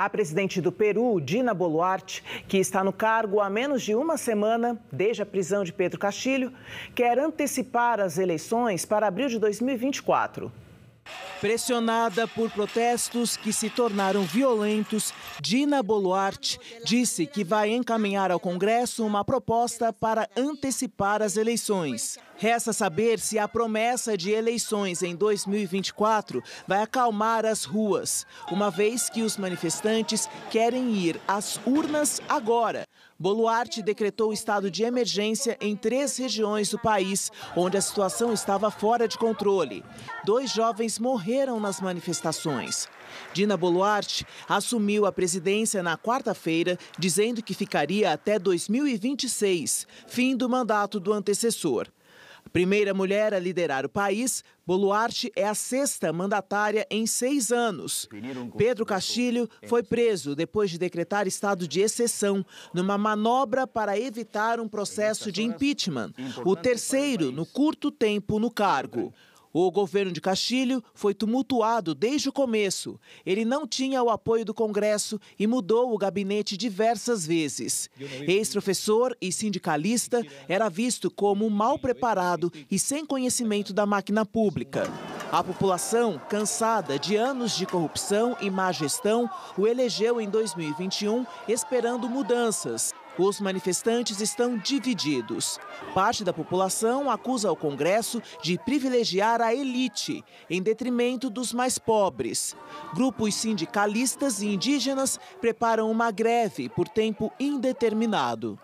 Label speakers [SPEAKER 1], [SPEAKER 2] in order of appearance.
[SPEAKER 1] A presidente do Peru, Dina Boluarte, que está no cargo há menos de uma semana, desde a prisão de Pedro Castilho, quer antecipar as eleições para abril de 2024. Pressionada por protestos que se tornaram violentos, Dina Boluarte disse que vai encaminhar ao Congresso uma proposta para antecipar as eleições. Resta saber se a promessa de eleições em 2024 vai acalmar as ruas, uma vez que os manifestantes querem ir às urnas agora Boluarte decretou o estado de emergência em três regiões do país, onde a situação estava fora de controle. Dois jovens morreram nas manifestações. Dina Boluarte assumiu a presidência na quarta-feira, dizendo que ficaria até 2026, fim do mandato do antecessor. Primeira mulher a liderar o país, Boluarte é a sexta mandatária em seis anos. Pedro Castilho foi preso depois de decretar estado de exceção, numa manobra para evitar um processo de impeachment, o terceiro no curto tempo no cargo. O governo de Castilho foi tumultuado desde o começo. Ele não tinha o apoio do Congresso e mudou o gabinete diversas vezes. Ex-professor e sindicalista, era visto como mal preparado e sem conhecimento da máquina pública. A população, cansada de anos de corrupção e má gestão, o elegeu em 2021 esperando mudanças. Os manifestantes estão divididos. Parte da população acusa o Congresso de privilegiar a elite, em detrimento dos mais pobres. Grupos sindicalistas e indígenas preparam uma greve por tempo indeterminado.